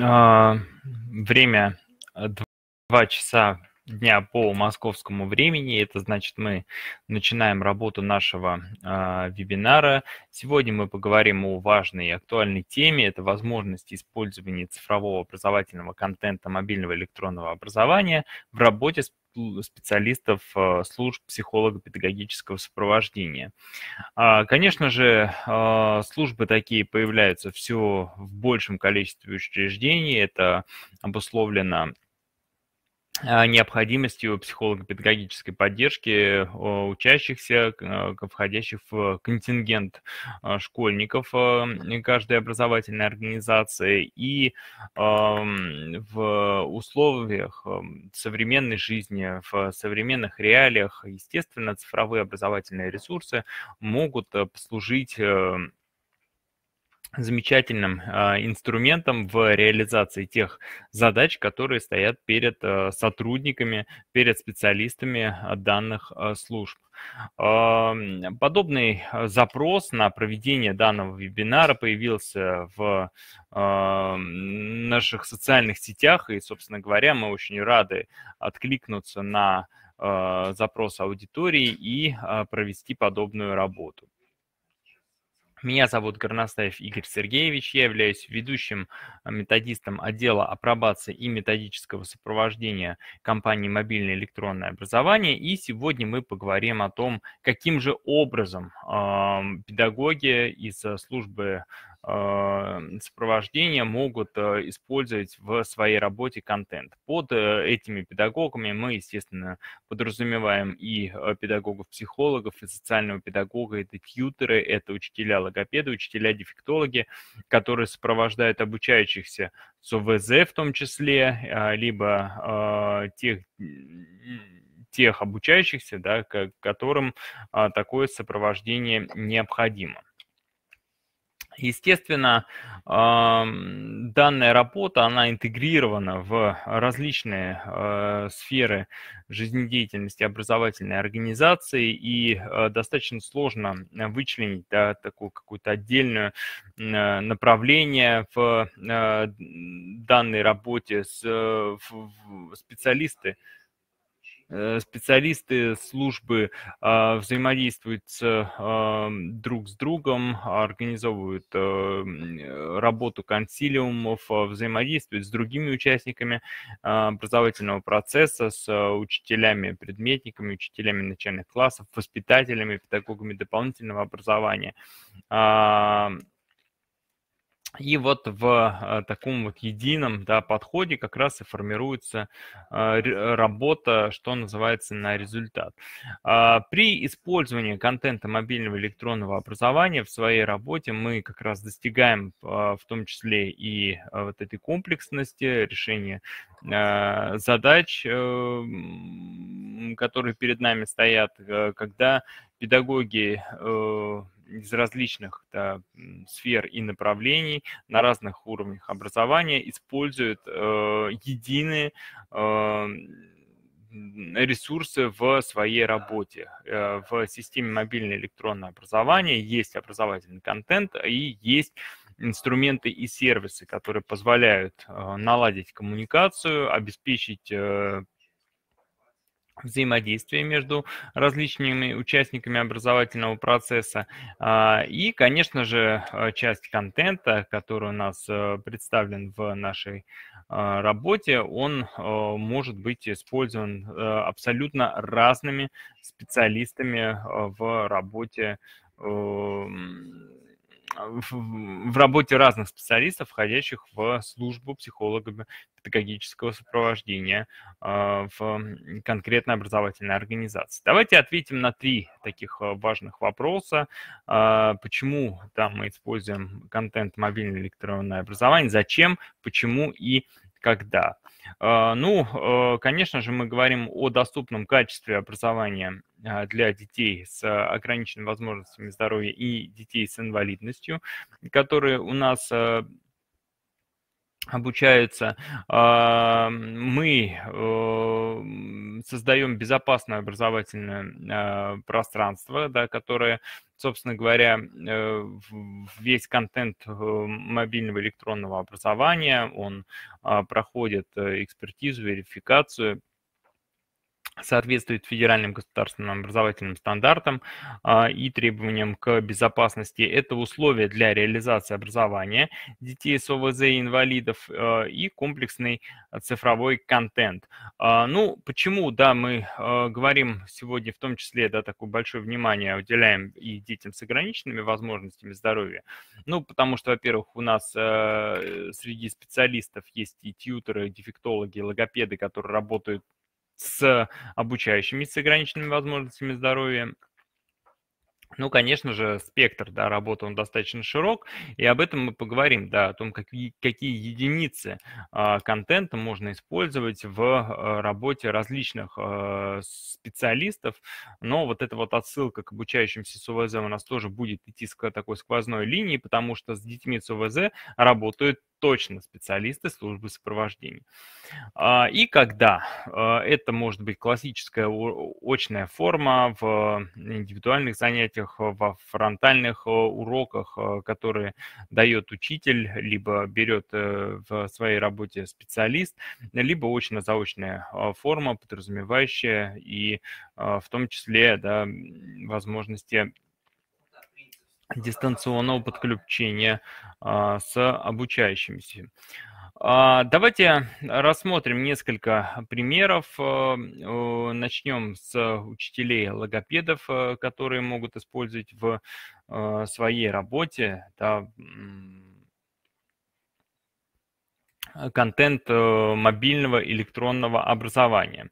А, время 2 э, часа дня по московскому времени. Это значит, мы начинаем работу нашего э, вебинара. Сегодня мы поговорим о важной и актуальной теме. Это возможность использования цифрового образовательного контента мобильного электронного образования в работе с специалистов а, служб психолого-педагогического сопровождения. А, конечно же, службы такие появляются все в большем количестве учреждений. Это обусловлено а, необходимостью психолого-педагогической поддержки учащихся, а, входящих в контингент а, школьников каждой образовательной организации и в условиях современной жизни, в современных реалиях, естественно, цифровые образовательные ресурсы могут послужить замечательным а, инструментом в реализации тех задач, которые стоят перед э, сотрудниками, перед специалистами а, данных а, служб. Подобный запрос на проведение данного вебинара появился в наших социальных сетях, и, собственно говоря, мы очень рады откликнуться на запрос аудитории и провести подобную работу. Меня зовут Горностаев Игорь Сергеевич, я являюсь ведущим э, методистом отдела апробации и методического сопровождения компании «Мобильное электронное образование». И сегодня мы поговорим о том, каким же образом э, педагоги из э, службы а, сопровождения могут а, использовать в своей работе контент. Под э, этими педагогами мы, естественно, подразумеваем и а, педагогов-психологов, и социального педагога, это тьютеры, это учителя-логопеды, учителя-дефектологи, которые сопровождают обучающихся с ОВЗ в том числе, либо тех тех обучающихся, да, к которым а, такое сопровождение необходимо. Естественно, данная работа, она интегрирована в различные э, сферы жизнедеятельности образовательной организации, и э, достаточно сложно э, вычленить да, такую какую-то отдельную направление в данной работе с специалисты, Э, специалисты службы а, взаимодействуют а, друг с другом, организовывают э, э, работу консилиумов, а, взаимодействуют с другими участниками образовательного процесса, с учителями, предметниками, учителями начальных классов, воспитателями, педагогами дополнительного образования. И вот в а, таком вот едином да, подходе как раз и формируется а, а, работа, что называется, на результат. При использовании контента мобильного электронного образования в своей работе мы как раз достигаем в том числе и вот этой комплексности решения задач, э, которые перед нами стоят, э, когда педагоги э, из различных да, сфер и направлений на разных уровнях образования используют э, единые э, ресурсы в своей работе. Э, в системе мобильное электронное образование есть образовательный контент и есть инструменты и сервисы, которые позволяют э, наладить коммуникацию, обеспечить э, взаимодействие между различными участниками образовательного процесса а, и, конечно же, э, часть контента, который у нас э, представлен в нашей э, работе, он может быть использован абсолютно разными специалистами в работе в, в работе разных специалистов, входящих в службу психолога педагогического сопровождения а, в конкретной образовательной организации. Давайте ответим на три таких а, важных вопроса. А, почему там мы используем контент мобильное электронное образование, зачем, почему и когда. А, ну, э, конечно же, мы говорим о доступном качестве образования а, для детей с а, ограниченными возможностями здоровья и детей с инвалидностью, которые у нас э, обучаются. Мы э, создаем безопасное образовательное пространство, да, которое собственно говоря, э, весь контент э, мобильного электронного образования, он а, проходит э, экспертизу, верификацию, соответствует федеральным государственным образовательным стандартам а, и требованиям к безопасности. Это условия для реализации образования детей с ОВЗ и инвалидов а, и комплексный цифровой контент. А, ну, почему, да, мы а, говорим сегодня в том числе, да, такое большое внимание уделяем и детям с ограниченными возможностями здоровья? Ну, потому что, во-первых, у нас а, среди специалистов есть и тьютеры, и дефектологи, и логопеды, которые работают с обучающими, с ограниченными возможностями здоровья. Ну, конечно же, спектр да, работы он достаточно широк, и об этом мы поговорим, да, о том, как какие единицы э, контента можно использовать в э, работе различных э, специалистов. Но вот эта вот отсылка к обучающимся с УВЗ у нас тоже будет идти с такой сквозной линии, потому что с детьми с УВЗ работают точно специалисты службы сопровождения. А, и когда? А, это может быть классическая очная форма в индивидуальных занятиях, во фронтальных а, уроках, которые дает учитель, либо берет э, в своей работе специалист, либо очно-заочная форма, подразумевающая и в том числе да, возможности дистанционного подключения а, с обучающимися. А, давайте рассмотрим несколько примеров. А, начнем с учителей-логопедов, которые могут использовать в своей работе да, контент э, мобильного электронного образования.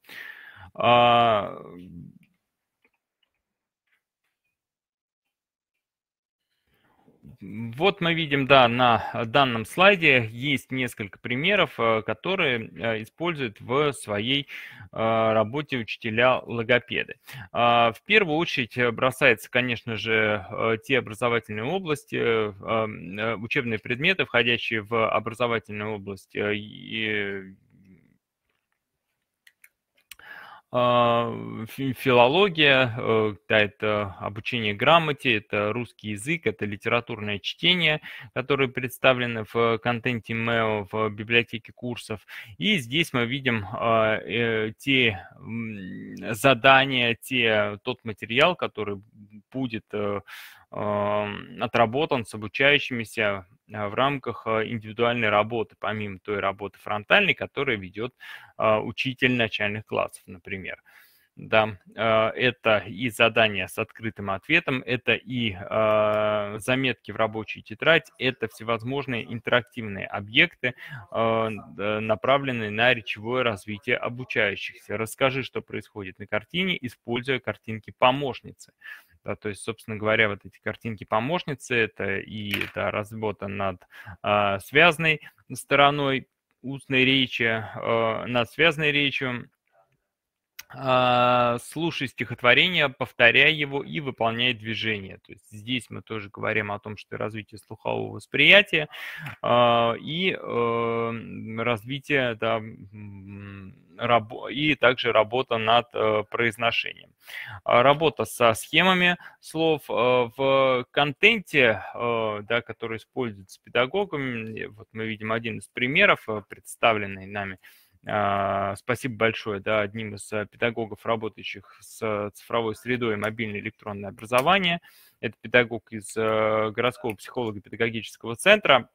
Вот мы видим, да, на данном слайде есть несколько примеров, э, которые э, используют в своей э, работе учителя-логопеды. А, в первую очередь бросается, конечно же, те образовательные области, учебные предметы, входящие в образовательную область а, филология, э, да, это обучение грамоте, это русский язык, это литературное чтение, которое представлено в контенте MEO в библиотеке курсов. И здесь мы видим а, э, те задания, те, тот материал, который будет э, отработан с обучающимися а, в рамках а, индивидуальной работы, помимо той работы фронтальной, которая ведет а, учитель начальных классов, например. Да, это и задания с открытым ответом, это и заметки в рабочую тетрадь, это всевозможные интерактивные объекты, направленные на речевое развитие обучающихся. Расскажи, что происходит на картине, используя картинки помощницы. Да, то есть, собственно говоря, вот эти картинки-помощницы, это и это работа над э, связанной стороной устной речи, э, над связанной речью, а, слушай стихотворение, повторяй его и выполняй движение. То есть здесь мы тоже говорим о том, что развитие слухового восприятия а, и эм, развитие да, и также работа над э, произношением. А, работа со схемами слов э, в контенте, э, да, который используется педагогами. Вот мы видим один из примеров, представленный нами а, спасибо большое да, одним из э, педагогов, работающих с цифровой средой мобильное электронное образование. Это педагог из э, городского психолого-педагогического центра.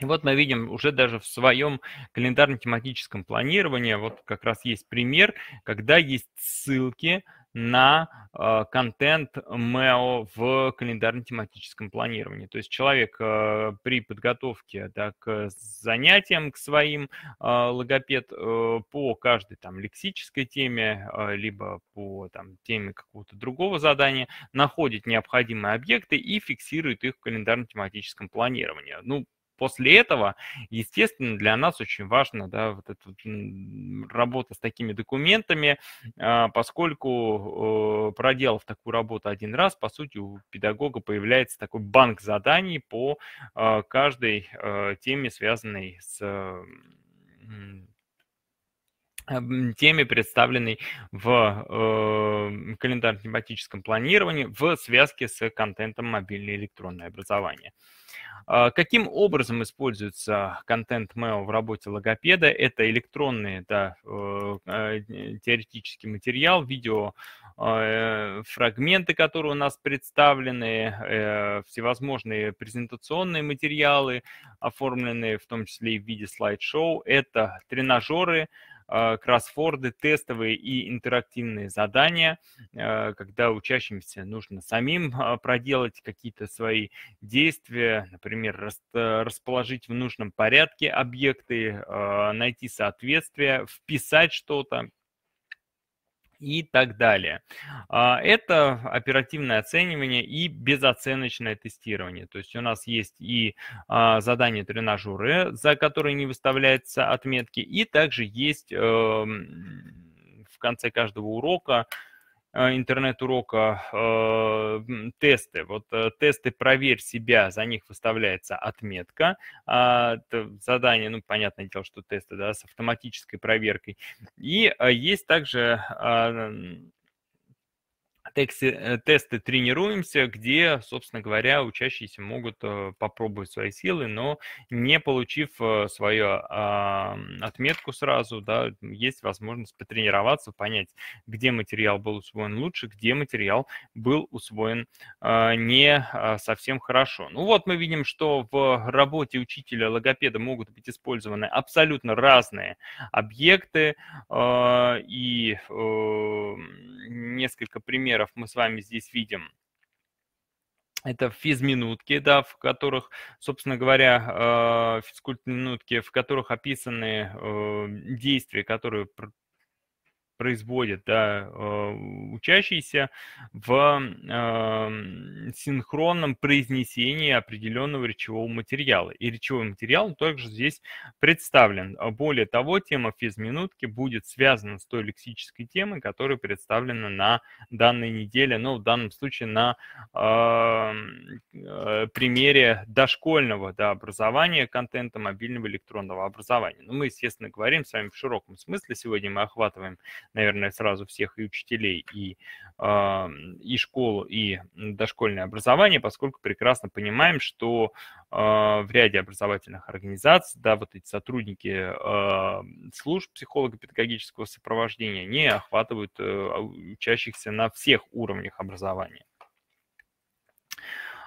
И вот мы видим уже даже в своем календарно-тематическом планировании, вот как раз есть пример, когда есть ссылки на а, контент МЭО в календарно-тематическом планировании. То есть человек а, при подготовке да, к занятиям, к своим, а, логопед э, по каждой там лексической теме, либо по там, теме какого-то другого задания находит необходимые объекты и фиксирует их в календарно-тематическом планировании. Ну, после этого, естественно, для нас очень важна да, вот эта работа с такими документами, а, поскольку э, проделав такую работу один раз, по сути, у педагога появляется такой банк заданий по а, каждой э, теме, связанной с теме, представленной в э, календарно-тематическом планировании в связке с контентом мобильное электронное образование. Э, а каким образом используется контент MEO в работе логопеда? Это электронный да, э, а, теоретический материал, видео э, фрагменты, которые у нас представлены, э, всевозможные презентационные материалы, оформленные в том числе и в виде слайд-шоу. Это тренажеры, а, кроссфорды, тестовые и интерактивные задания, а, когда учащимся нужно самим а, проделать какие-то свои действия, например, э, расположить в нужном порядке объекты, найти соответствие, вписать что-то и так далее. А, это оперативное оценивание и безоценочное тестирование. То есть у нас есть и а, задание тренажеры, за которые не выставляются отметки, и также есть эм, в конце каждого урока Э, интернет-урока э, тесты. Вот э, тесты «Проверь себя», за них выставляется отметка. А, задание, ну, понятное дело, что тесты да, с автоматической проверкой. И есть также а, тексты, э, тесты тренируемся, где, собственно говоря, учащиеся могут э, попробовать свои силы, но не получив э, свою а, отметку сразу, да, есть возможность потренироваться, понять, где материал был усвоен лучше, где материал был усвоен а, не а, совсем хорошо. Ну вот мы видим, что в работе учителя-логопеда могут быть использованы абсолютно разные объекты и несколько примеров примеров мы с вами здесь видим. Это физминутки, да, в которых, собственно говоря, э, физкультурные минутки, в которых описаны э, действия, которые производит да, а, учащиеся в синхронном произнесении определенного речевого материала. И речевой материал также здесь представлен. А более того, тема физминутки будет связана с той лексической темой, которая представлена на данной неделе, но ну, в данном случае на э, примере дошкольного да, образования контента мобильного электронного образования. Но ну, мы, естественно, говорим с вами в широком смысле. Сегодня мы охватываем наверное, сразу всех и учителей, и, и школу, и дошкольное образование, поскольку прекрасно понимаем, что а, в ряде образовательных организаций, да, вот эти сотрудники служб психолого-педагогического сопровождения не охватывают э, учащихся на всех уровнях образования.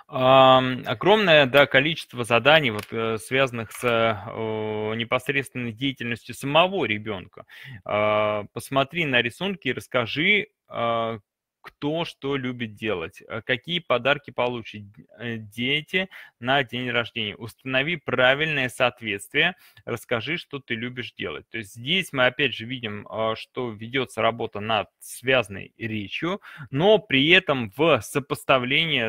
Огромное да, количество заданий, вот, э, связанных с непосредственной деятельностью самого ребенка. А, посмотри на рисунки и расскажи, а, кто что любит делать, э, какие подарки получат э, дети на день рождения. Установи правильное соответствие, расскажи, что ты любишь делать. То есть здесь мы опять же видим, а, что ведется работа над связанной речью, но при этом в сопоставлении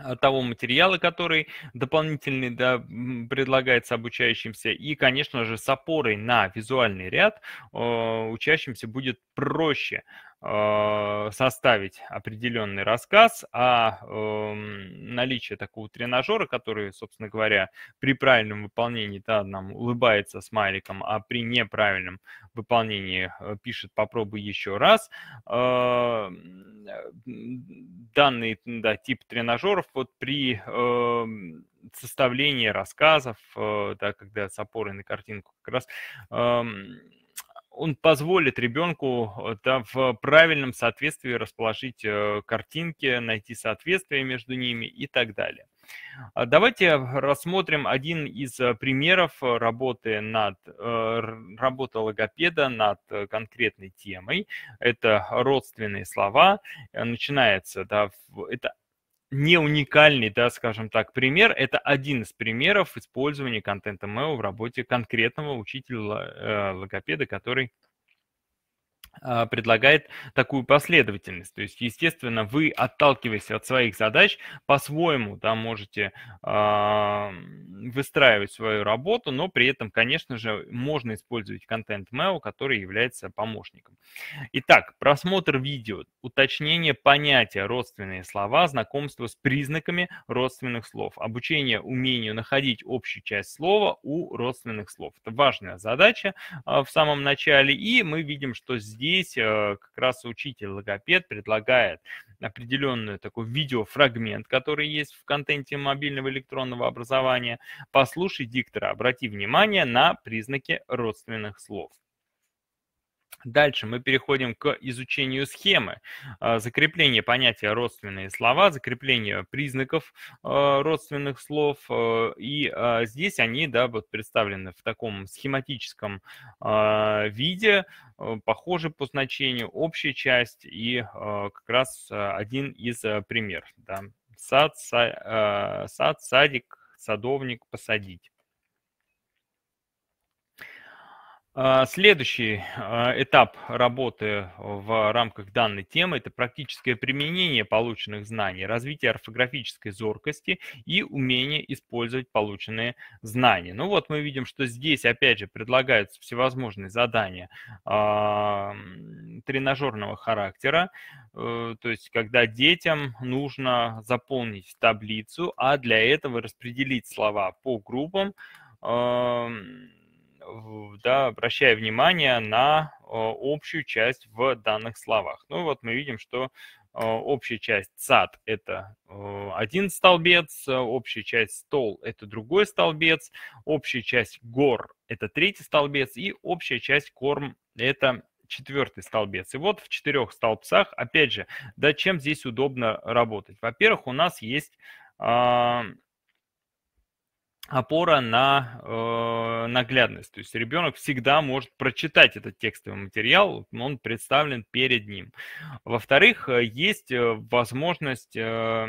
Э, того материала, который дополнительный да, предлагается обучающимся. И, конечно же, с опорой на визуальный ряд э, учащимся будет проще а, составить определенный рассказ, а эм, наличие такого тренажера, который, собственно говоря, при правильном выполнении да, нам улыбается смайликом, а при неправильном выполнении э, пишет «попробуй еще раз», а, э, данный да, тип тренажеров вот при эм, составлении рассказов, э, да, когда с опорой на картинку как раз эм, он позволит ребенку э, да, в правильном соответствии расположить э, картинки, найти соответствие между ними и так далее. А давайте рассмотрим один из э, примеров работы, над, работы логопеда над конкретной темой. Это родственные слова. Начинается, да, это не уникальный, да, скажем так, пример. Это один из примеров использования контента МЭО в работе конкретного учителя-логопеда, э, который а, предлагает такую последовательность. То есть, естественно, вы, отталкиваясь от своих задач, по-своему да, можете э, выстраивать свою работу, но при этом, конечно же, можно использовать контент Meo, который является помощником. Итак, просмотр видео, уточнение понятия родственные слова, знакомство с признаками родственных слов, обучение умению находить общую часть слова у родственных слов. Это важная задача э, в самом начале, и мы видим, что здесь здесь э, как раз учитель-логопед предлагает определенный такой видеофрагмент, который есть в контенте мобильного электронного образования. Послушай диктора, обрати внимание на признаки родственных слов. Дальше мы переходим к изучению схемы. А, закрепление понятия родственные слова, закрепление признаков а, родственных слов. А, и здесь они да, вот представлены в таком схематическом виде, похожи по значению, общая часть и как раз один из примеров. Да. Сад, са, сад, садик, садовник, посадить. А, следующий а, этап работы в рамках данной темы – это практическое применение полученных знаний, развитие орфографической зоркости и умение использовать полученные знания. Ну вот мы видим, что здесь, опять же, предлагаются всевозможные задания а, тренажерного характера, э, то есть когда детям нужно заполнить таблицу, а для этого распределить слова по группам, да, обращая внимание на общую часть в данных словах. Ну вот мы видим, что общая часть сад – это один столбец, общая часть стол – это другой столбец, общая часть гор – это третий столбец и общая часть корм – это четвертый столбец. И вот в четырех столбцах, опять же, да, чем здесь удобно работать? Во-первых, у нас есть а, опора на э, наглядность. То есть ребенок всегда может прочитать этот текстовый материал, он представлен перед ним. Во-вторых, э, есть э, возможность э,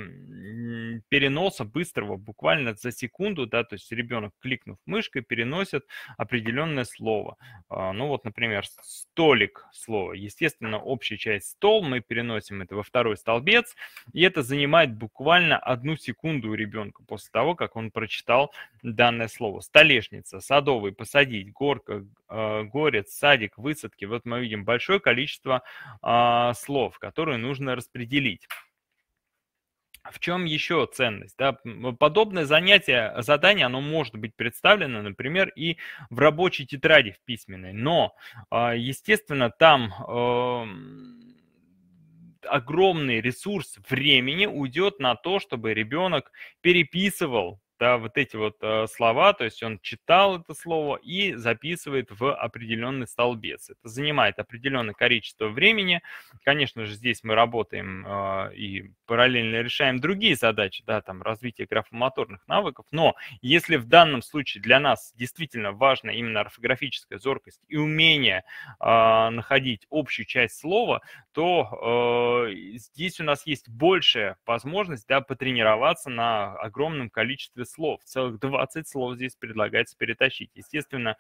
переноса быстрого, буквально за секунду, да, то есть ребенок, кликнув мышкой, переносит определенное слово. Э, ну вот, например, столик слово. Естественно, общая часть стол, мы переносим это во второй столбец, и это занимает буквально одну секунду у ребенка после того, как он прочитал данное слово. Столешница, садовый, посадить, горка, э, горец, садик, высадки. Вот мы видим большое количество а, слов, которые нужно распределить. В чем еще ценность? Да? Подобное занятие, задание, оно может быть представлено, например, и в рабочей тетради в письменной, но, а, естественно, там эм, огромный ресурс времени уйдет на то, чтобы ребенок переписывал да, вот эти вот э, слова, то есть он читал это слово и записывает в определенный столбец. Это занимает определенное количество времени. Конечно же, здесь мы работаем э, и параллельно решаем другие задачи, да, там развитие графомоторных навыков, но если в данном случае для нас действительно важна именно орфографическая зоркость и умение э, находить общую часть слова, то э, здесь у нас есть большая возможность, да, потренироваться на огромном количестве слов, целых 20 слов здесь предлагается перетащить. Естественно,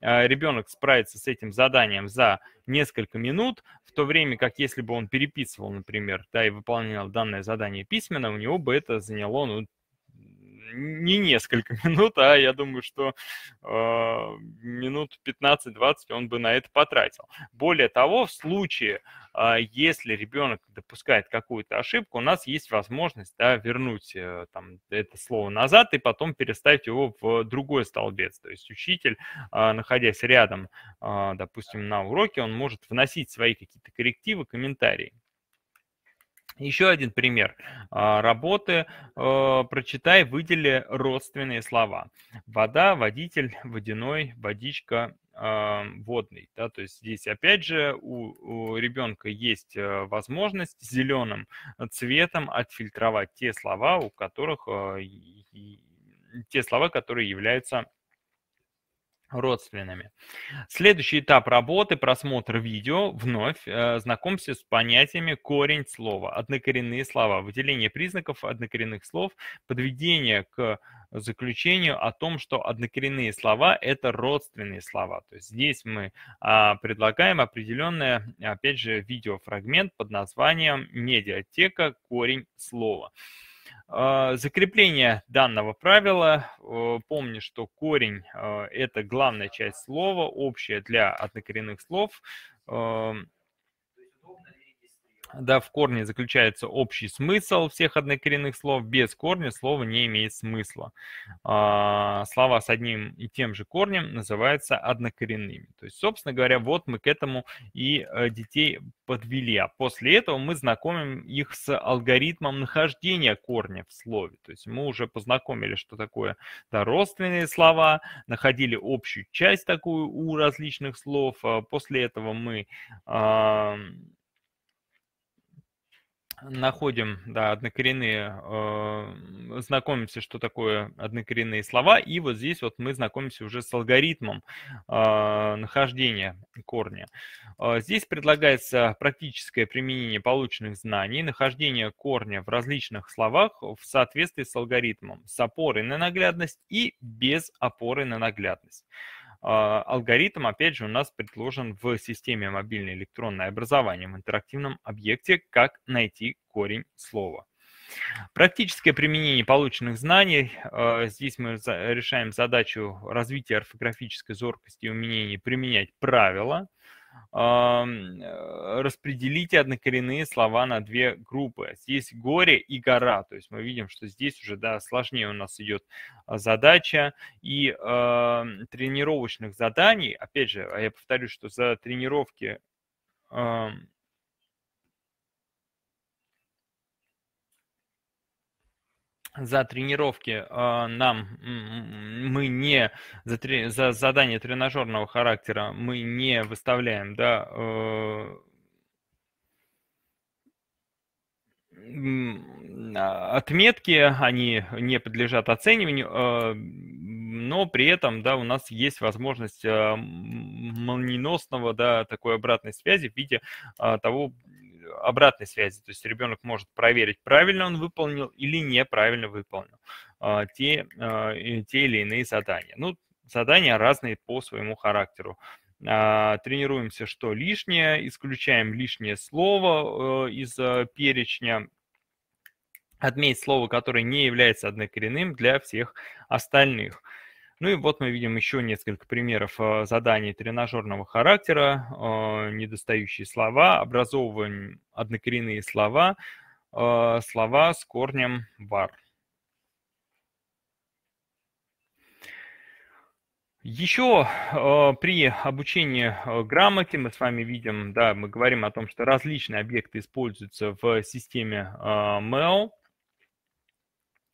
а, ребенок справится с этим заданием за несколько минут, в то время как если бы он переписывал, например, да, и выполнял данное задание письменно, у него бы это заняло ну, не несколько минут, а я думаю, что э, минут 15-20 он бы на это потратил. Более того, в случае, э, если ребенок допускает какую-то ошибку, у нас есть возможность да, вернуть э, там, это слово назад и потом переставить его в другой столбец. То есть учитель, э, находясь рядом, э, допустим, на уроке, он может вносить свои какие-то коррективы, комментарии. Еще один пример а, работы. А, Прочитай, выдели родственные слова. Вода, водитель, водяной, водичка, а, водный. Да? То есть здесь опять же у, у ребенка есть э, возможность зеленым цветом отфильтровать те слова, у которых те слова, которые являются родственными. Следующий этап работы – просмотр видео. Вновь э, знакомься с понятиями корень слова, однокоренные слова, выделение признаков однокоренных слов, подведение к заключению о том, что однокоренные слова – это родственные слова. То есть здесь мы а, предлагаем определенное, опять же, видеофрагмент под названием «Медиатека. Корень слова». А, закрепление данного правила. Помни, что корень а, – это главная часть слова, общая для однокоренных слов да, в корне заключается общий смысл всех однокоренных слов. Без корня слово не имеет смысла. А, слова с одним и тем же корнем называются однокоренными. То есть, собственно говоря, вот мы к этому и э, детей подвели. А после этого мы знакомим их с алгоритмом нахождения корня в слове. То есть мы уже познакомили, что такое да, родственные слова, находили общую часть такую у различных слов. А, после этого мы находим да, однокоренные, э, знакомимся, что такое однокоренные слова, и вот здесь вот мы знакомимся уже с алгоритмом э, нахождения корня. Э, здесь предлагается практическое применение полученных знаний, нахождение корня в различных словах в соответствии с алгоритмом, с опорой на наглядность и без опоры на наглядность. А, алгоритм, опять же, у нас предложен в системе мобильное электронное образование в интерактивном объекте «Как найти корень слова». Практическое применение полученных знаний. А, здесь мы решаем задачу развития орфографической зоркости и умения применять правила. А, э, распределите однокоренные слова на две группы. Здесь горе и гора. То есть мы видим, что здесь уже да, сложнее у нас идет а, задача. И э, тренировочных заданий, опять же, я повторю, что за тренировки э, за тренировки э, нам мы не за, три, за задание тренажерного характера мы не выставляем, да, э, а, отметки, они не подлежат оцениванию, э, но при этом, да, у нас есть возможность молниеносного, да, такой обратной связи в виде того, обратной связи. То есть ребенок может проверить, правильно он выполнил или неправильно выполнил а, те, а, те или иные задания. Ну, задания разные по своему характеру. А, тренируемся, что лишнее, исключаем лишнее слово э, из э, перечня, отметить слово, которое не является однокоренным для всех остальных. Ну и вот мы видим еще несколько примеров э, заданий тренажерного характера, э, недостающие слова, образовываем однокоренные слова, э, слова с корнем var. Еще при обучении э, грамоте мы с вами видим, да, мы говорим о том, что различные объекты используются в системе э, MEL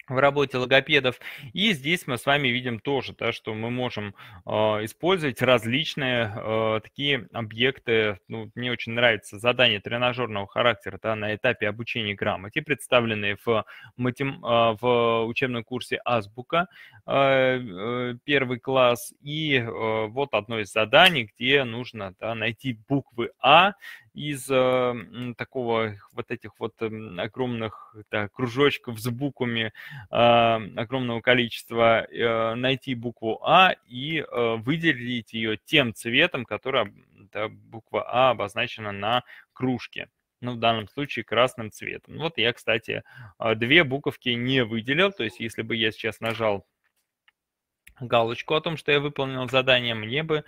в работе логопедов. И здесь мы с вами видим тоже, да, что мы можем э, использовать различные э, такие объекты. Ну, мне очень нравится задание тренажерного характера да, на этапе обучения грамоте, представленные в, матем... э, в учебном курсе «Азбука» э, э, первый класс. И э, вот одно из заданий, где нужно да, найти буквы «А», из э, такого вот этих вот э, огромных да, кружочков с буквами э, огромного количества э, найти букву А и э, выделить ее тем цветом, который да, буква А обозначена на кружке ну, в данном случае красным цветом. Вот я, кстати, а, две буковки не выделил, то есть если бы я сейчас нажал галочку о том, что я выполнил задание, мне бы э,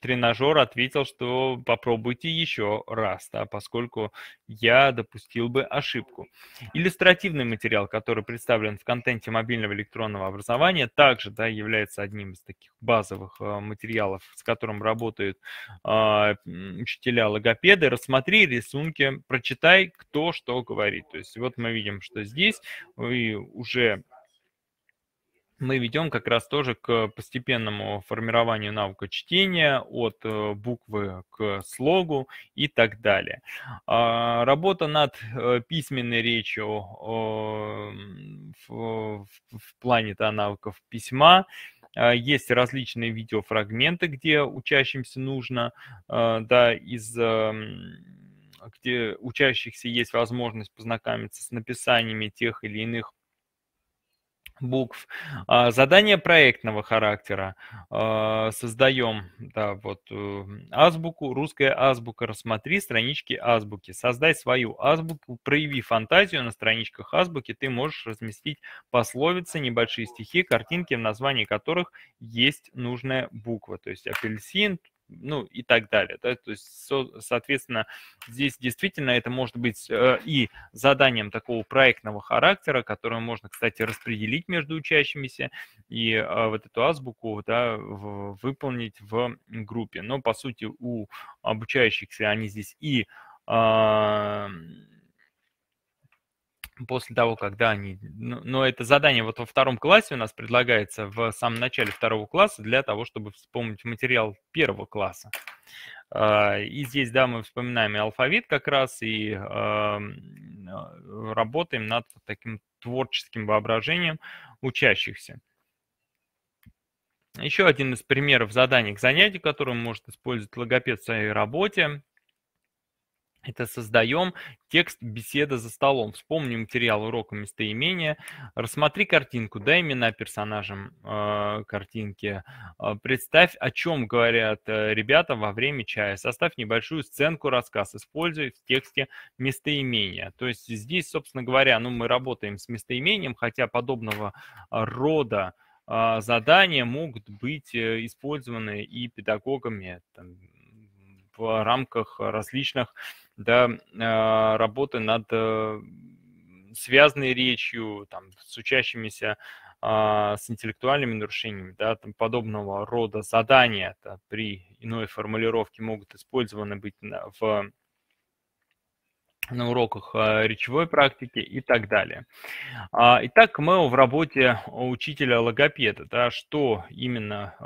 тренажер ответил, что попробуйте еще раз, да, поскольку я допустил бы ошибку. Иллюстративный материал, который представлен в контенте мобильного электронного образования, также да, является одним из таких базовых э, материалов, с которым работают э, а, учителя-логопеды. Рассмотри рисунки, прочитай, кто что говорит. То есть вот мы видим, что здесь вы э, уже мы ведем как раз тоже к постепенному формированию навыка чтения от э, буквы к слогу и так далее. А, работа над э, письменной речью в плане то навыков письма а, есть различные видеофрагменты, где учащимся нужно, а, да, из эм, где учащихся есть возможность познакомиться с написаниями тех или иных букв. А, задание проектного характера. А, Создаем да, вот, эм, азбуку, русская азбука. Рассмотри странички азбуки. Создай свою азбуку, прояви фантазию на страничках азбуки. Ты можешь разместить пословицы, небольшие стихи, картинки, в названии которых есть нужная буква. То есть апельсин, ну и так далее. Да? То есть, соответственно, здесь действительно это может быть э, и заданием такого проектного характера, которое можно, кстати, распределить между учащимися и э, вот эту азбуку да, выполнить в группе. Но, по сути, у обучающихся они здесь и после того, когда они... Но это задание вот во втором классе у нас предлагается в самом начале второго класса для того, чтобы вспомнить материал первого класса. А, и здесь, да, мы вспоминаем и алфавит как раз, и а, работаем над таким творческим воображением учащихся. Еще один из примеров заданий к занятию, которым может использовать логопед в своей работе, это создаем текст «Беседа за столом». Вспомни материал урока местоимения, рассмотри картинку, дай имена персонажам э, картинки, э, представь, о чем говорят э, ребята во время чая, составь небольшую сценку, рассказ, используя в тексте местоимения. То есть здесь, собственно говоря, ну, мы работаем с местоимением, хотя подобного рода э, задания могут быть э, использованы и педагогами там, в рамках различных да, а, работы над э, связанной речью, там, с учащимися а, с интеллектуальными нарушениями, да, там, подобного рода задания да, при иной формулировке могут использованы быть в на уроках а, речевой практики и так далее. Итак, мы в работе учителя-логопеда, да, что именно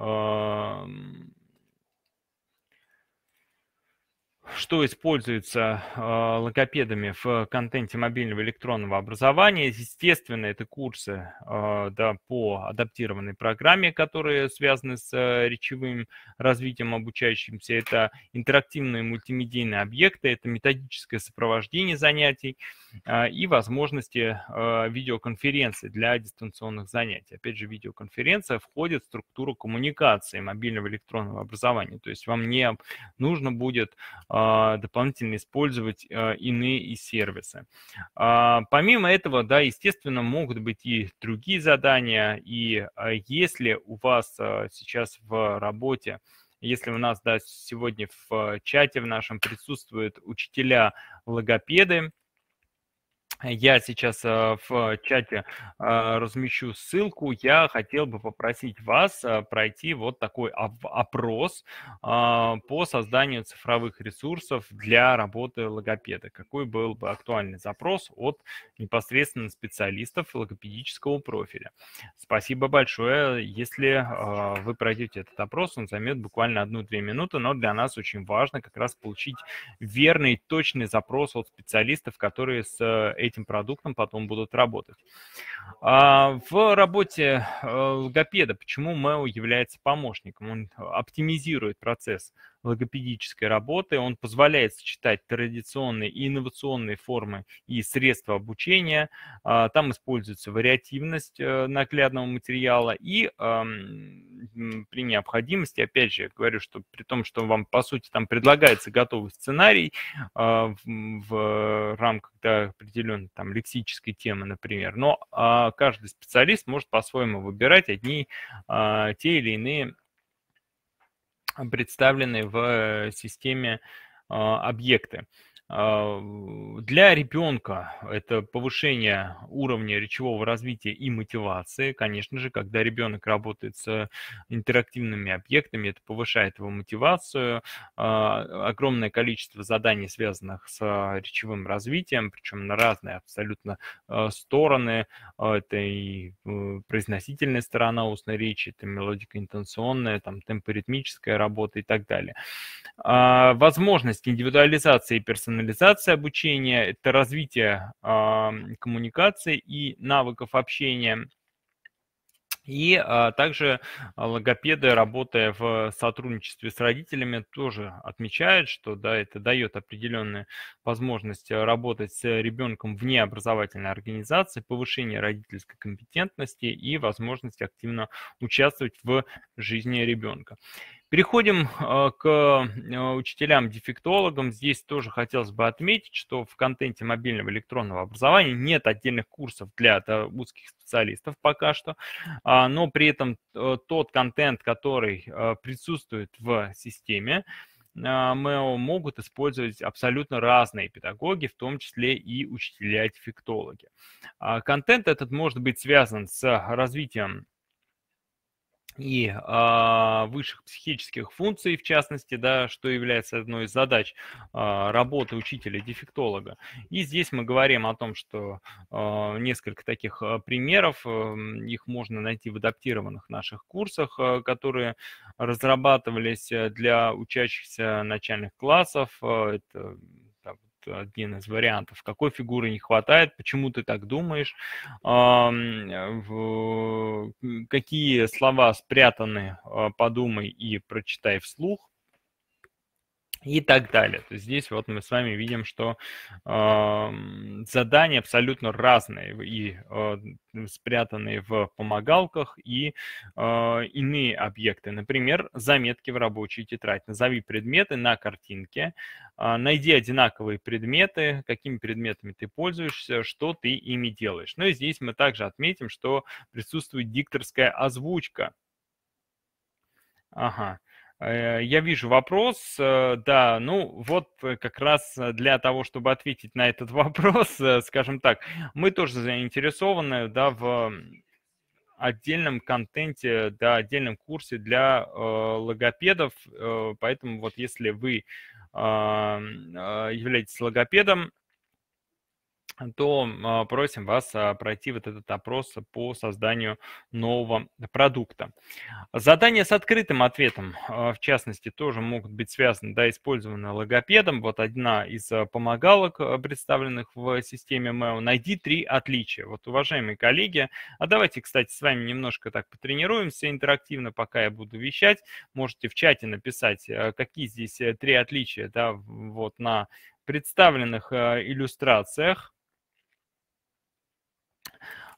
что используется э, логопедами в контенте мобильного электронного образования. Естественно, это курсы э, да, по адаптированной программе, которые связаны с э, речевым развитием обучающимся. Это интерактивные мультимедийные объекты, это методическое сопровождение занятий э, и возможности э, видеоконференции для дистанционных занятий. Опять же, видеоконференция входит в структуру коммуникации мобильного электронного образования. То есть вам не нужно будет э, а, дополнительно использовать а, иные и сервисы. А, помимо этого, да, естественно, могут быть и другие задания, и если у вас сейчас в работе если у нас да, сегодня в чате в нашем присутствуют учителя логопеды, я сейчас э, в э, чате э, размещу ссылку. Я хотел бы попросить вас пройти вот такой опрос а, по созданию цифровых ресурсов для работы логопеда. Какой был бы актуальный запрос от непосредственно специалистов логопедического профиля? Спасибо большое. Если вы пройдете этот опрос, он займет буквально одну-две минуты, но для нас очень важно как раз получить верный, точный запрос от специалистов, которые с этим этим продуктом потом будут работать. А, в работе э, логопеда почему Мэо является помощником? Он оптимизирует процесс логопедической работы. Он позволяет сочетать традиционные и инновационные формы и средства обучения. А, там используется вариативность э, наглядного материала и при необходимости, опять же, говорю, что при том, что вам, по сути, там предлагается готовый сценарий а, в рамках да, определенной там лексической темы, например, но а, каждый специалист может по-своему выбирать одни те или иные представлены в э, системе а, объекты. А, для ребенка это повышение уровня речевого развития и мотивации. Конечно же, когда ребенок работает с интерактивными объектами, это повышает его мотивацию. А, огромное количество заданий, связанных с а, речевым развитием, причем на разные абсолютно стороны. Это и э, произносительная сторона устной речи, это мелодика интенсионная, там темпоритмическая работа и так далее. Возможность индивидуализации и персонализации персонализация обучения, это развитие а, коммуникации и навыков общения. И а, также логопеды, работая в сотрудничестве с родителями, тоже отмечают, что да, это дает определенные возможности работать с ребенком вне образовательной организации, повышение родительской компетентности и возможность активно участвовать в жизни ребенка. Переходим а, к а, учителям-дефектологам. Здесь тоже хотелось бы отметить, что в контенте мобильного электронного образования нет отдельных курсов для узких специалистов пока что, а, но при этом э, тот контент, который э, присутствует в системе, мы могут использовать абсолютно разные педагоги, в том числе и учителя-дефектологи. Контент этот может быть связан с развитием и э, высших психических функций, в частности, да, что является одной из задач э, работы учителя-дефектолога. И здесь мы говорим о том, что э, несколько таких примеров, э, их можно найти в адаптированных наших курсах, э, которые разрабатывались э, для учащихся начальных классов. Э, это один из вариантов. Какой фигуры не хватает, почему ты так думаешь, э, какие слова спрятаны, а, подумай и прочитай вслух и так далее. То есть здесь вот мы с вами видим, что э, задания абсолютно разные и э, спрятанные в помогалках и э, иные объекты. Например, заметки в рабочей тетрадь. Назови предметы на картинке, э, найди одинаковые предметы, какими предметами ты пользуешься, что ты ими делаешь. Ну и здесь мы также отметим, что присутствует дикторская озвучка. Ага. Э, я вижу вопрос, э, да, ну вот э, как раз для того, чтобы ответить на этот вопрос, скажем так, мы тоже заинтересованы, да, в отдельном контенте, да, отдельном курсе для э, логопедов, э, поэтому вот если вы э, являетесь логопедом, то а, просим вас а, пройти вот этот опрос по созданию нового продукта. Задания с открытым ответом, а, в частности, тоже могут быть связаны, да, использованы логопедом. Вот одна из помогалок, представленных в системе МЭО. Найди три отличия. Вот, уважаемые коллеги, а давайте, кстати, с вами немножко так потренируемся интерактивно, пока я буду вещать. Можете в чате написать, какие здесь э, три отличия, да, вот на представленных иллюстрациях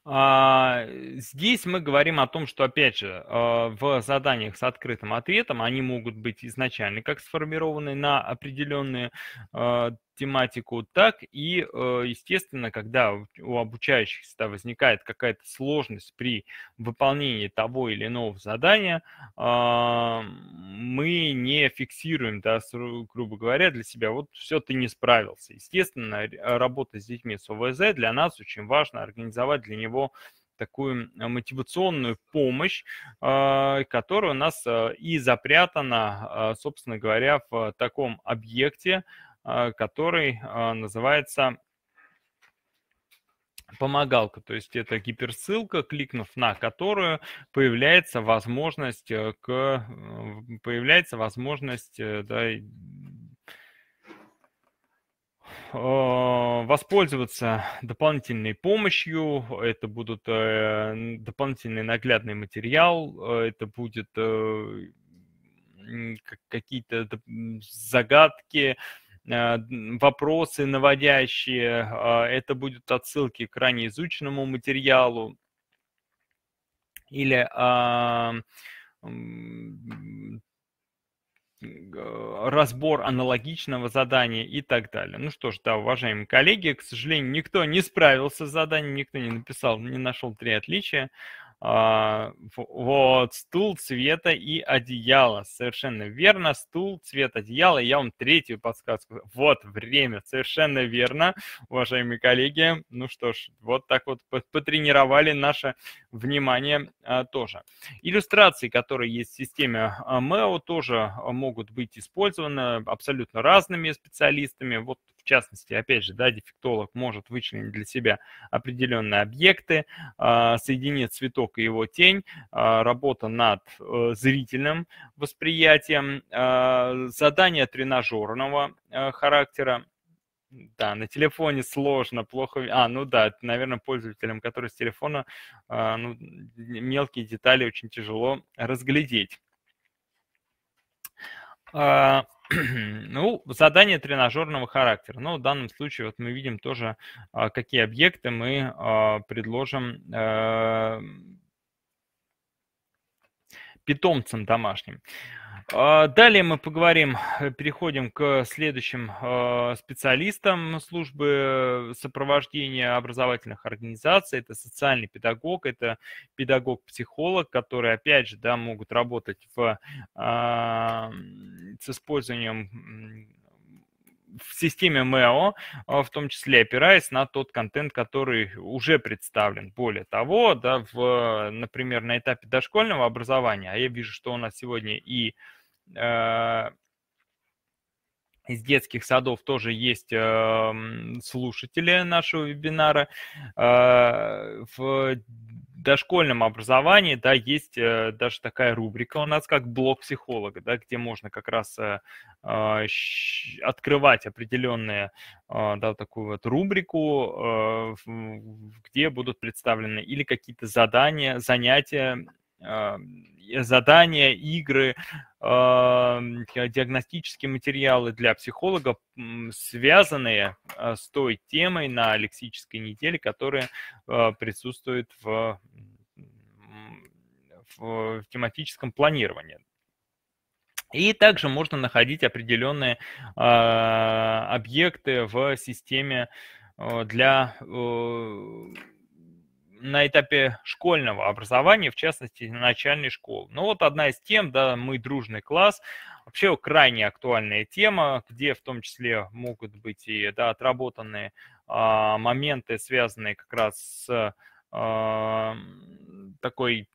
а, здесь мы говорим о том, что, опять же, а, в заданиях с открытым ответом они могут быть изначально как сформированы на определенные а, тематику, так и, э, естественно, когда у обучающихся возникает какая-то сложность при выполнении того или иного задания, а, мы не фиксируем, да, грубо говоря, для себя, вот все, ты не справился. Естественно, а, работа с детьми с ОВЗ для нас очень важно организовать для него такую а, мотивационную помощь, которая у нас и запрятана, собственно говоря, в таком объекте, а, который а, называется помогалка, то есть это гиперссылка, кликнув на которую появляется возможность э, к э, появляется возможность э, да, а, воспользоваться дополнительной помощью, это будут дополнительный наглядный материал, это будет какие-то загадки, Э, вопросы наводящие, а, это будут отсылки к ранее изученному материалу или а, разбор аналогичного задания и так далее. Ну что ж, да, уважаемые коллеги, к сожалению, никто не справился с заданием, никто не написал, не нашел три отличия. А, вот, стул цвета и одеяла. Совершенно верно. Стул, цвет, одеяло. Я вам третью подсказку. Вот время. Совершенно верно, уважаемые коллеги. Ну что ж, вот так вот потренировали наше внимание а, тоже. Иллюстрации, которые есть в системе МЭО, а, тоже а, могут быть использованы абсолютно разными специалистами. Вот в частности, опять же, да, дефектолог может вычленить для себя определенные объекты, соединить цветок и его тень, работа над э, зрительным восприятием, задание тренажерного э, характера, да, на телефоне сложно, плохо... А, ну да, наверное, пользователям, которые с телефона, а, ну, мелкие детали очень тяжело разглядеть. А, ну, задание тренажерного характера. Но ну, в данном случае вот мы видим тоже, а, какие объекты мы предложим э, питомцам домашним. А, далее мы поговорим, э, переходим к следующим а, специалистам службы э, сопровождения образовательных организаций. Это социальный педагог, это педагог-психолог, которые, опять же, да, могут работать в, а, с использованием в системе MEO, а, в том числе опираясь на тот контент, который уже представлен. Более того, да, в, например, на этапе дошкольного образования, а я вижу, что у нас сегодня и э, из детских садов тоже есть э, слушатели нашего вебинара. Э, в дошкольном образовании, да, есть э, даже такая рубрика у нас, как блок психолога, да, где можно как раз э, а, открывать определенные, а, да, такую вот рубрику, э, где будут представлены или какие-то задания, занятия а, задания, игры, а, э, диагностические материалы для психолога, связанные а, с той темой на лексической неделе, которая присутствует в, в тематическом планировании. И также можно находить определенные объекты в системе для на этапе школьного образования, в частности, начальной школы. Ну вот одна из тем, да, мы дружный класс, вообще крайне актуальная тема, где в том числе могут быть и да, отработаны а, моменты, связанные как раз с а, такой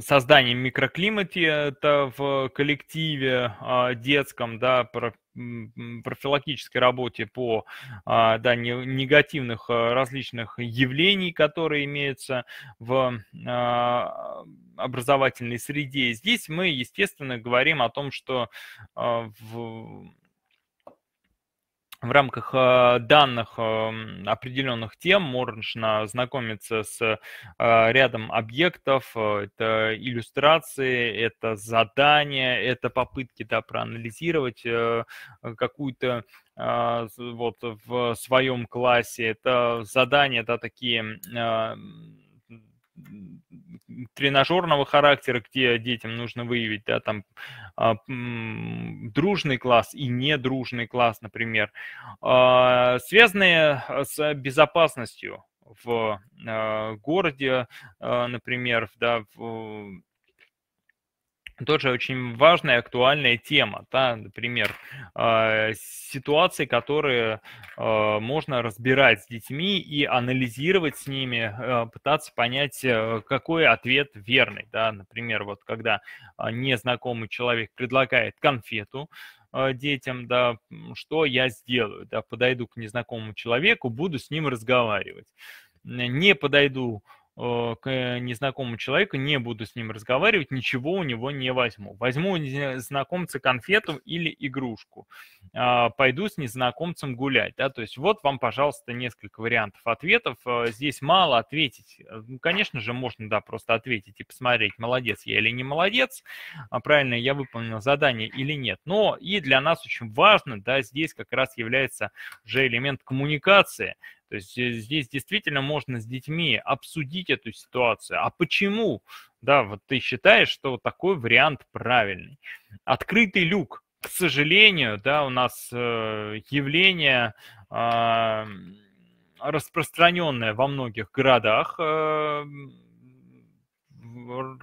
созданием микроклимата э, в коллективе а, детском, да, профилактической работе по а, да, негативных а, различных явлений, которые имеются в образовательной среде. Здесь мы, естественно, говорим о том, что в в рамках а, данных определенных тем можно знакомиться с а, рядом объектов, а, это иллюстрации, это задания, это попытки да, проанализировать э, какую-то вот в своем классе, это задания, да, такие тренажерного характера, где детям нужно выявить, да, там э, дружный класс и недружный класс, например, э, связанные а, с безопасностью в э, городе, например, да, в тоже очень важная актуальная тема, да, например, э, ситуации, которые э, можно разбирать с детьми и анализировать с ними, э, пытаться понять, какой ответ верный, да, например, вот когда незнакомый человек предлагает конфету, детям, да, что я сделаю, да, подойду к незнакомому человеку, буду с ним разговаривать. Не подойду Э, к незнакомому человеку, не буду с ним разговаривать, ничего у него не возьму. Возьму у незнакомца конфету или игрушку. А, пойду с незнакомцем гулять. Да? То есть вот вам, пожалуйста, несколько вариантов ответов. Э, здесь мало ответить. Э, ну, конечно же, можно да, просто ответить и посмотреть, молодец я или не молодец, а правильно я выполнил задание или нет. Но и для нас очень важно, да, здесь как раз является уже элемент коммуникации. То есть здесь действительно можно с детьми обсудить эту ситуацию. А почему, да, вот ты считаешь, что такой вариант правильный? Открытый люк, к сожалению, да, у нас э, явление э, распространенное во многих городах э,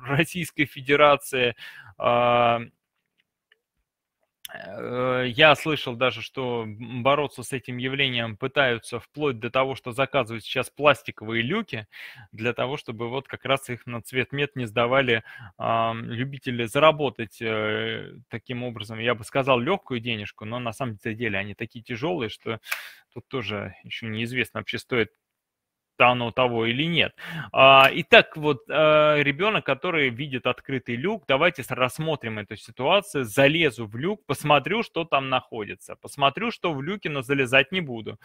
Российской Федерации. Э, Э, я слышал даже, что бороться с этим явлением пытаются вплоть до того, что заказывают сейчас пластиковые люки для того, чтобы вот как раз их на цвет мед не сдавали э, любители заработать э, таким образом, я бы сказал, легкую денежку, но на самом деле они такие тяжелые, что тут тоже еще неизвестно вообще стоит то оно того или нет. А, итак, вот э, ребенок, который видит открытый люк, давайте рассмотрим эту ситуацию. Залезу в люк, посмотрю, что там находится. Посмотрю, что в люке, но залезать не буду.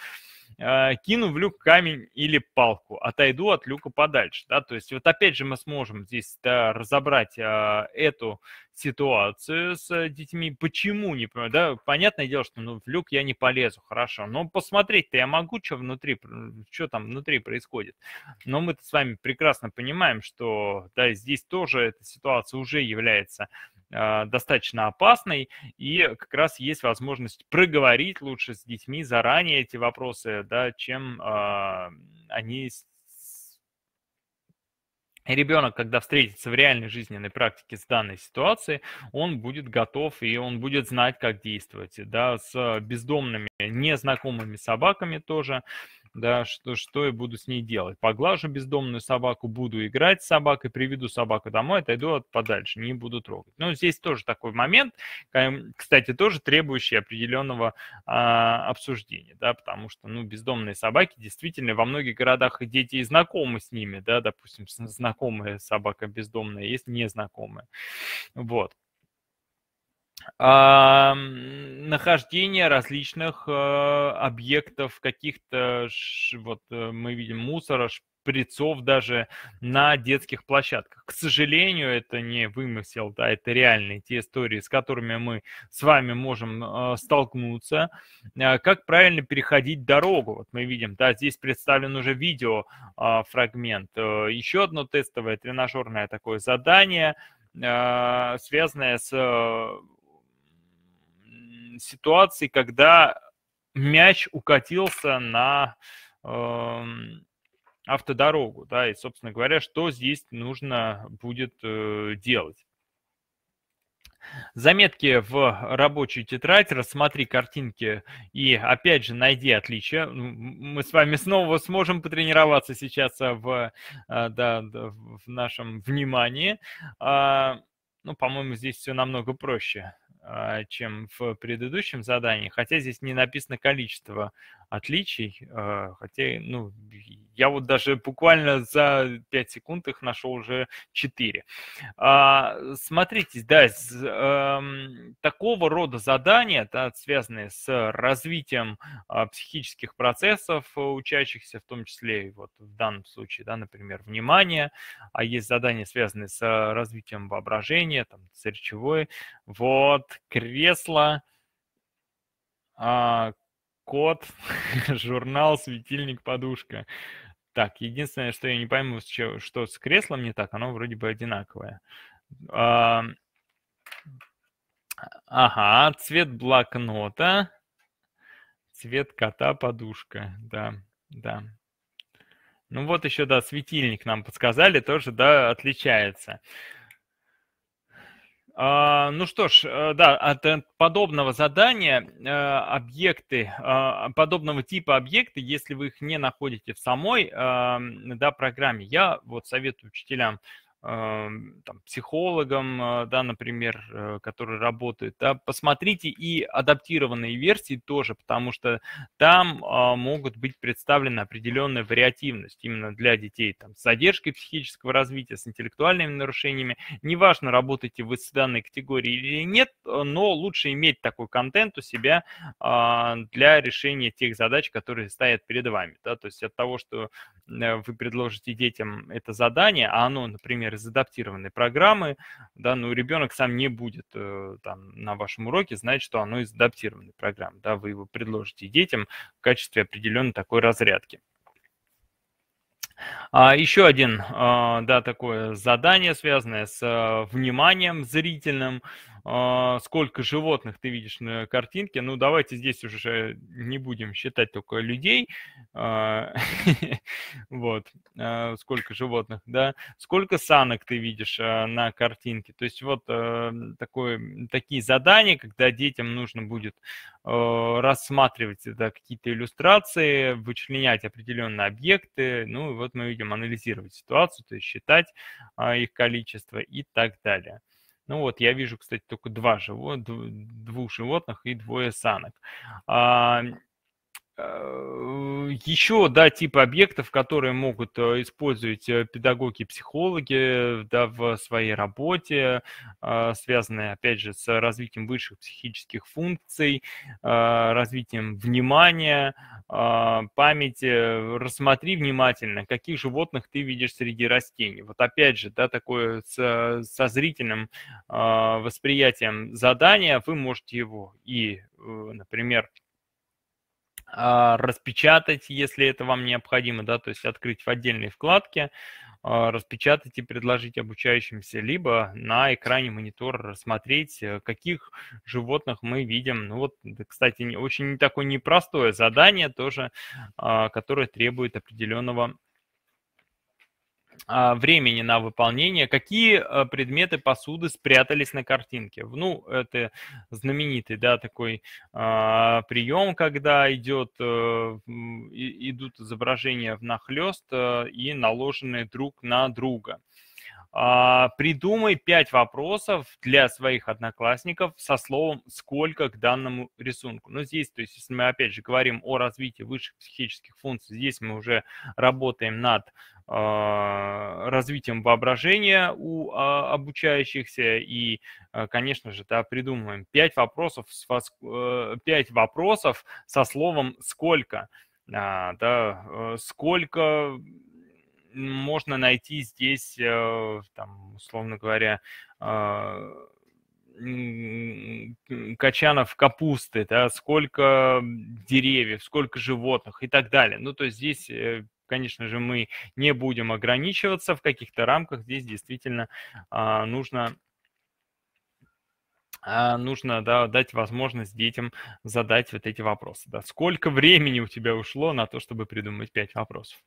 Э, кину в люк камень или палку, отойду от люка подальше. Да? То есть вот опять же мы сможем здесь да, разобрать а, эту ситуацию с детьми. Почему, не понимаю, да, понятное дело, что ну, в люк я не полезу, хорошо, но посмотреть-то я могу, что внутри, что там внутри происходит. Но мы с вами прекрасно понимаем, что да, здесь тоже эта ситуация уже является а, достаточно опасной, и как раз есть возможность проговорить лучше с детьми заранее эти вопросы, да, чем а, они ребенок, когда встретится в реальной жизненной практике с данной ситуацией, он будет готов и он будет знать, как действовать. Да, с бездомными, незнакомыми собаками тоже да, что, что я буду с ней делать. Поглажу бездомную собаку, буду играть с собакой, приведу собаку домой, отойду от подальше, не буду трогать. Ну, здесь тоже такой момент, кстати, тоже требующий определенного а, обсуждения, да, потому что, ну, бездомные собаки действительно во многих городах и дети и знакомы с ними, да, допустим, знакомая собака бездомная, есть незнакомая, вот нахождение различных э, объектов, каких-то, вот э, мы видим мусора, шприцов даже на детских площадках. К сожалению, это не вымысел, да, это реальные те истории, с которыми мы с вами можем э, столкнуться. Э, как правильно переходить дорогу? Вот мы видим, да, здесь представлен уже видеофрагмент. А, э, фрагмент. еще одно тестовое тренажерное такое задание, э, связанное с э, ситуации, когда мяч укатился на эм, автодорогу, да, и, собственно говоря, что здесь нужно будет э, делать. Заметки в рабочую тетрадь, рассмотри картинки и, опять же, найди отличия. Мы с вами снова сможем потренироваться сейчас э, в, э, да, в нашем внимании. А, ну, по-моему, здесь все намного проще. А, чем в предыдущем задании, хотя здесь не написано количество отличий, э, хотя, ну, я вот даже буквально за 5 секунд их нашел уже 4. А, Смотрите, да, эм, такого рода задания, да, связанные с развитием а, психических процессов э, учащихся, в том числе и вот в данном случае, да, например, внимание, а есть задания, связанные с э, развитием воображения, там, с речевой, вот, кресло, а, кот, журнал, светильник, подушка. Так, единственное, что я не пойму, что с креслом не так, оно вроде бы одинаковое. А... Ага, цвет блокнота, цвет кота, подушка, да, да. Ну вот еще, да, светильник нам подсказали, тоже, да, отличается. А, ну что ж, э, да, от э, подобного задания э, объекты, а, подобного типа объекты, если вы их не находите в самой эм, да, программе, я вот советую учителям там, психологом, а, да, например, э, который работает, да, посмотрите и адаптированные версии тоже, потому что там а, могут быть представлены определенная вариативность именно для детей там, с задержкой психического развития, с интеллектуальными нарушениями. Неважно, работаете вы с данной категорией или нет, э, но лучше иметь такой контент у себя а, для решения тех задач, которые стоят перед вами. Да? То есть от того, что э, вы предложите детям это задание, а оно, например, из адаптированной программы, да, но ну, ребенок сам не будет э, там на вашем уроке знать, что оно из адаптированной программы, да, вы его предложите детям в качестве определенной такой разрядки. А еще один, а, да, такое задание, связанное с э, вниманием зрительным, а, сколько животных ты видишь на картинке. Ну, давайте здесь уже не будем считать только людей. А, вот, а, сколько животных, да. Сколько санок ты видишь на картинке. То есть вот такое, такие задания, когда детям нужно будет рассматривать да, какие-то иллюстрации, вычленять определенные объекты. Ну, и вот мы видим анализировать ситуацию, то есть считать их количество и так далее. Ну вот, я вижу, кстати, только два живот, двух животных и двое санок. А, Э, Еще, да, типы объектов, которые могут э, использовать э, педагоги психологи да, в своей работе, связанные, опять же, с развитием высших психических функций, развитием внимания, памяти. Рассмотри внимательно, каких животных ты видишь среди растений. Вот опять же, да, такое со, со зрительным восприятием задания вы можете его и, например, а, распечатать, если это вам необходимо, да, то есть открыть в отдельной вкладке, а, распечатать и предложить обучающимся, либо на экране монитора рассмотреть, э, каких животных мы видим. Ну вот, кстати, очень такое непростое задание тоже, а, которое требует определенного а, времени на выполнение, какие а, предметы посуды спрятались на картинке. Ну, это знаменитый, да, такой э, прием, когда идет, э, идут изображения внахлест э, и наложенные друг на друга. А, придумай 5 вопросов для своих одноклассников со словом «сколько» к данному рисунку. Но ну, здесь, то есть, если мы опять же говорим о развитии высших психических функций, здесь мы уже работаем над а, развитием воображения у а, обучающихся и, конечно же, да, придумываем 5 вопросов, 5 э, вопросов со словом «сколько». Да, э, сколько можно найти здесь, э, там, условно говоря, э, качанов капусты, да, сколько деревьев, сколько животных и так далее. Ну, то есть здесь, э, конечно же, мы не будем ограничиваться в каких-то рамках. Здесь действительно а, нужно а, нужно да, дать возможность детям задать вот эти вопросы. Да. Сколько времени у тебя ушло на то, чтобы придумать пять вопросов?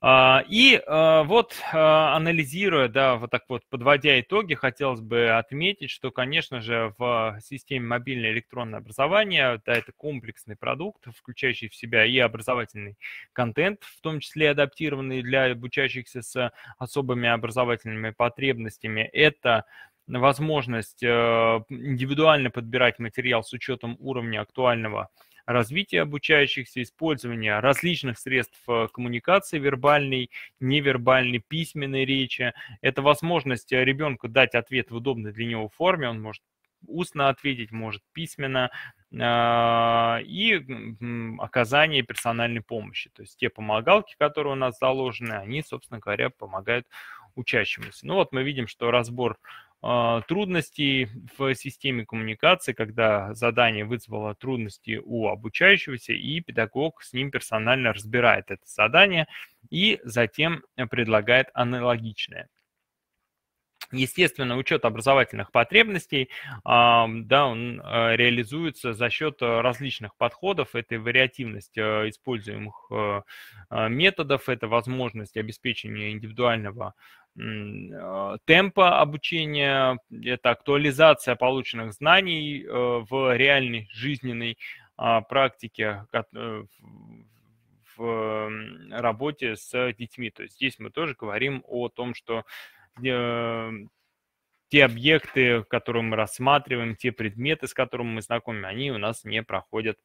А, и а, вот анализируя, да, вот так вот подводя итоги, хотелось бы отметить, что, конечно же, в системе мобильное электронное образование, да, это комплексный продукт, включающий в себя и образовательный контент, в том числе адаптированный для обучающихся с особыми образовательными потребностями. Это возможность э, индивидуально подбирать материал с учетом уровня актуального развития обучающихся, использования различных средств э, коммуникации, вербальной, невербальной, письменной речи. Это возможность э, ребенку дать ответ в удобной для него форме, он может устно ответить, может письменно, а, и оказание персональной помощи. То есть те помогалки, которые у нас заложены, они, собственно говоря, помогают учащемуся. Ну вот мы видим, что разбор а, трудностей в системе коммуникации, когда задание вызвало трудности у обучающегося, и педагог с ним персонально разбирает это задание и затем э, предлагает аналогичное. Естественно, учет образовательных потребностей да, он э, реализуется за счет э, различных подходов. этой вариативности э, используемых методов, это возможность обеспечения индивидуального темпа обучения, это актуализация полученных знаний в реальной жизненной а, практике, в работе с детьми. То есть здесь мы тоже говорим о том, что Э, те объекты, которые мы рассматриваем, те предметы, с которыми мы знакомы, они у нас не проходят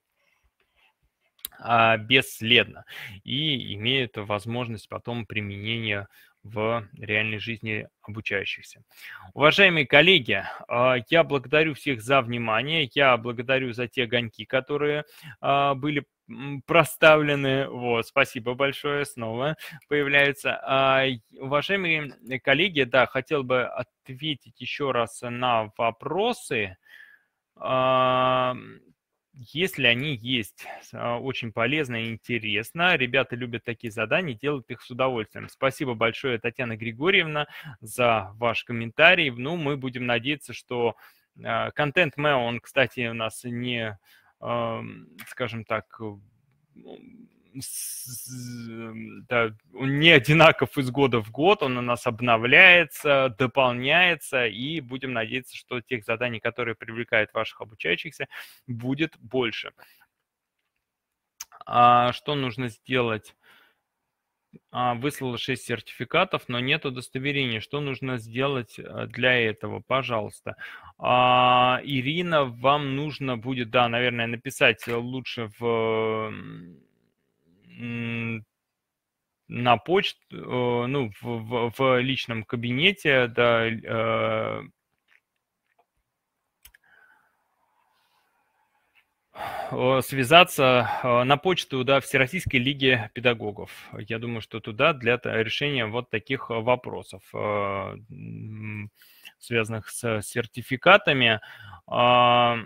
а, бесследно и имеют возможность потом применения в реальной жизни обучающихся. Уважаемые коллеги, э, я благодарю всех за внимание, я благодарю за те огоньки, которые э, были проставлены. Вот, спасибо большое, снова появляется. А, уважаемые коллеги, да, хотел бы ответить еще раз на вопросы, а, если они есть. А, очень полезно и интересно. Ребята любят такие задания, делают их с удовольствием. Спасибо большое, Татьяна Григорьевна, за ваш комментарий. Ну, мы будем надеяться, что а, контент Мэо, он, кстати, у нас не скажем так, ну, да, он не одинаков из года в год, он у нас обновляется, дополняется, и будем надеяться, что тех заданий, которые привлекают ваших обучающихся, будет больше. А что нужно сделать? А, выслала 6 сертификатов, но нет удостоверения. Что нужно сделать э, для этого? Пожалуйста. А, Ирина, вам нужно будет, да, наверное, написать лучше в на почту, э, ну, в, в, в личном кабинете, да, э, Э, связаться э, на почту да, Всероссийской лиги педагогов. Я думаю, что туда для решения вот таких э, вопросов, связанных с сертификатами. А,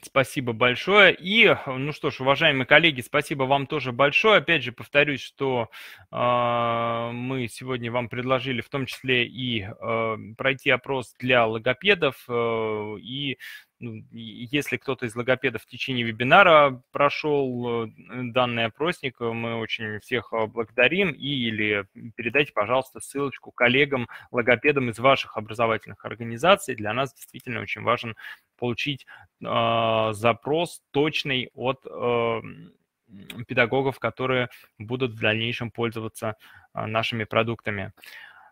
спасибо большое. И, ну что ж, уважаемые коллеги, спасибо вам тоже большое. Опять же, повторюсь, что э, мы сегодня вам предложили в том числе и э, пройти опрос для логопедов э, и ну, если кто-то из логопедов в течение вебинара прошел э, данный опросник, э, мы очень всех э, благодарим. И или передайте, пожалуйста, ссылочку коллегам, логопедам из ваших образовательных организаций. Для нас действительно очень важен получить э, запрос точный от э, педагогов, которые будут в дальнейшем пользоваться э, нашими продуктами.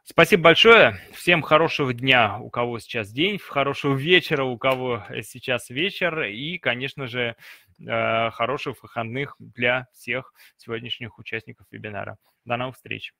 Спасибо большое. Всем хорошего дня, у кого сейчас день, хорошего вечера, у кого э, сейчас вечер. И, конечно же, э, хороших выходных для всех сегодняшних участников вебинара. До новых встреч.